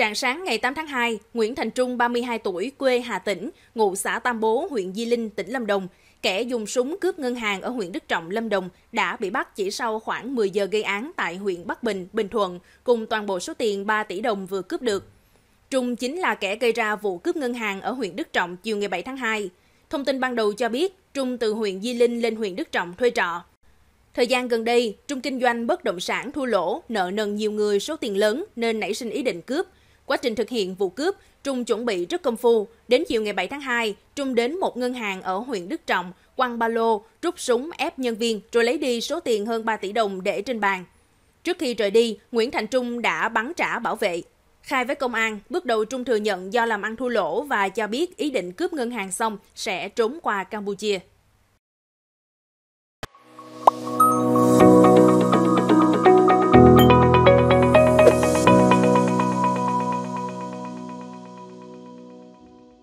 Trạng sáng ngày 8 tháng 2, Nguyễn Thành Trung, 32 tuổi, quê Hà Tĩnh, ngụ xã Tam Bố, huyện Di Linh, tỉnh Lâm Đồng, kẻ dùng súng cướp ngân hàng ở huyện Đức Trọng, Lâm Đồng đã bị bắt chỉ sau khoảng 10 giờ gây án tại huyện Bắc Bình, Bình Thuận, cùng toàn bộ số tiền 3 tỷ đồng vừa cướp được. Trung chính là kẻ gây ra vụ cướp ngân hàng ở huyện Đức Trọng chiều ngày 7 tháng 2. Thông tin ban đầu cho biết, Trung từ huyện Di Linh lên huyện Đức Trọng thuê trọ. Thời gian gần đây, Trung kinh doanh bất động sản thua lỗ, nợ nần nhiều người số tiền lớn nên nảy sinh ý định cướp – Quá trình thực hiện vụ cướp, Trung chuẩn bị rất công phu. Đến chiều ngày 7 tháng 2, Trung đến một ngân hàng ở huyện Đức Trọng, quăng ba lô, rút súng ép nhân viên rồi lấy đi số tiền hơn 3 tỷ đồng để trên bàn. Trước khi rời đi, Nguyễn Thành Trung đã bắn trả bảo vệ. Khai với công an, bước đầu Trung thừa nhận do làm ăn thua lỗ và cho biết ý định cướp ngân hàng xong sẽ trốn qua Campuchia.